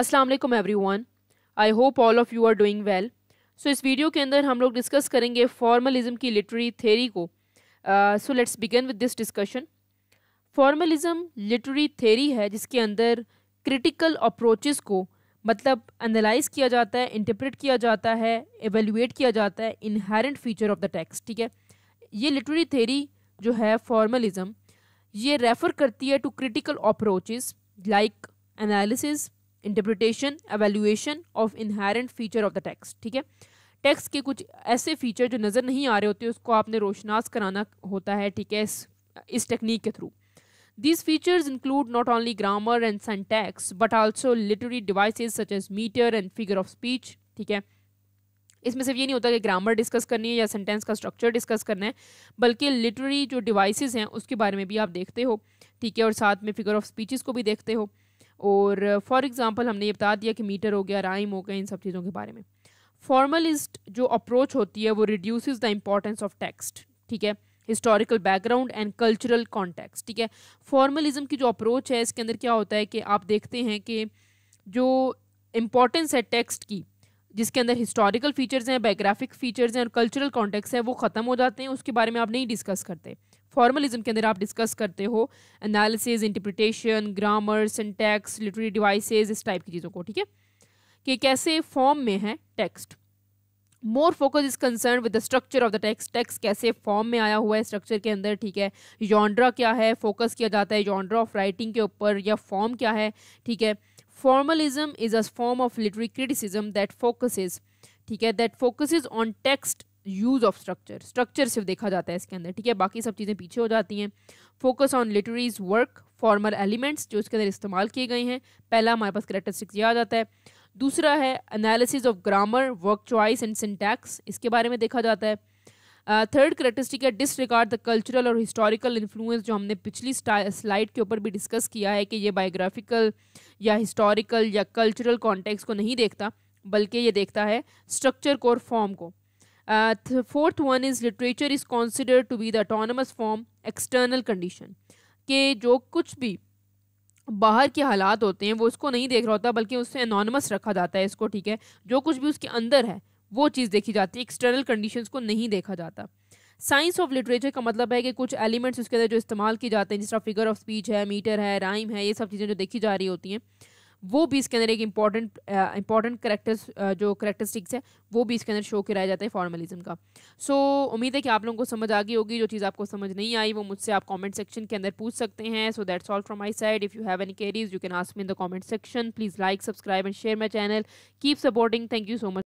Aslam every one I hope all of you are doing well so इस video के अंदर हम लोग डिस्कस करेंगे फॉर्मलिज्म की लिटरेरी थेरी को so let's begin with this discussion formalism literary theory है जिसके अंदर क्रिटिकल अप्रोचेस को मतलब एनालाइज किया जाता है इंटरप्रेट किया जाता है एवेल्यूएट किया जाता है inherent feature of the text ठीक है ये लिटरेरी थेरी जो है फॉर्मलिज्म ये रेफ़र करती है to critical approaches like analysis interpretation evaluation of inherent feature of the text ठीक है टेक्स्ट के कुछ ऐसे फीचर जो नज़र नहीं आ रहे होते उसको आपने रोशनास कराना होता है ठीक है इस इस टेक्निक के through these features include not only grammar and syntax but also literary device such as metre and figure of speech ठीक है इसमें सिर्फ ये नहीं होता कि ग्रामर डिस्कस करनी है या सेंटेंस का स्ट्रक्चर डिस्कस करना है बल्कि लिटरेरी जो डिवाइसेस हैं उसके बारे में भी आप देखते हो ठीक है और साथ में फिगर ऑफ स्पीचेस को भी देखते हो और फॉर uh, एग्ज़ाम्पल हमने ये बता दिया कि मीटर हो गया राइम हो गया इन सब चीज़ों के बारे में फॉर्मलिस्ट जो अप्रोच होती है वो reduce the importance of text ठीक है historical background and cultural context ठीक है फॉर्मलिज्म की जो अप्रोच है इसके अंदर क्या होता है कि आप देखते हैं कि जो इम्पोर्टेंस है टेक्स्ट की जिसके अंदर हिस्टोरिकल फीचर्स हैं बायोग्राफिक फीचर्स हैं और कल्चरल कॉन्टेक्स्ट हैं वो ख़त्म हो जाते हैं उसके बारे में आप नहीं डिस्कस करते फॉर्मलिज्म के अंदर आप डिस्कस करते हो analysis interpretation grammar syntax literary devices इस टाइप की चीज़ों को ठीक है कि कैसे फॉर्म में है text more focus is concern with the structure of the text text कैसे फॉर्म में आया हुआ है स्ट्रक्चर के अंदर ठीक है जॉन्ड्रा क्या है फोकस किया जाता है जॉन्ड्रा ऑफ राइटिंग के ऊपर या फॉर्म क्या है ठीक है formalism is a form of literary criticism that focuses ठीक है that focuses on text use of structure structure सिर्फ देखा जाता है इसके अंदर ठीक है बाकी सब चीज़ें पीछे हो जाती हैं focus on literary's work formal elements जो इसके अंदर इस्तेमाल किए गए हैं पहला हमारे पास करेक्टरिस्टिक्स ये आ जाता है दूसरा है analysis of grammar work choice and syntax इसके बारे में देखा जाता है third characteristic is disregard the cultural और हिस्टोरिकल इन्फ्लुएंस जो हमने पिछली स्लाइड के ऊपर भी डिस्कस किया है कि ये बायोग्राफिकल या हिस्टोरिकल या कल्चरल कॉन्टेक्स को नहीं देखता बल्कि ये देखता है स्ट्रक्चर को और फॉर्म को Uh, the fourth one is literature is considered to be the autonomous form external condition के जो कुछ भी बाहर के हालात होते हैं वो इसको नहीं देख रहा होता बल्कि उससे अनोनमस रखा जाता है इसको ठीक है जो कुछ भी उसके अंदर है वो चीज़ देखी जाती है एक्सटर्नल कंडीशंस को नहीं देखा जाता साइंस ऑफ लिटरेचर का मतलब है कि कुछ एलिमेंट्स उसके अंदर जो इस्तेमाल किए जाते हैं जिस तरह फिगर ऑफ स्पीच है मीटर है राइम है ये सब चीज़ें जो देखी जा रही होती हैं वो भी इसके अंदर एक इंपॉर्टेंट इंपॉर्टेंट करेक्टर्स जो करेक्टरिस्टिक्स है वो भी इसके अंदर शो कराया जाता है फॉर्मलिज्म का सो so, उम्मीद है कि आप लोगों को समझ आ गई होगी जो चीज़ आपको समझ नहीं आई वो मुझसे आप कॉमेंट सेक्शन के अंदर पूछ सकते हैं so that's all from my side if you have any queries you can ask me in the comment section please like subscribe and share my channel keep supporting thank you so much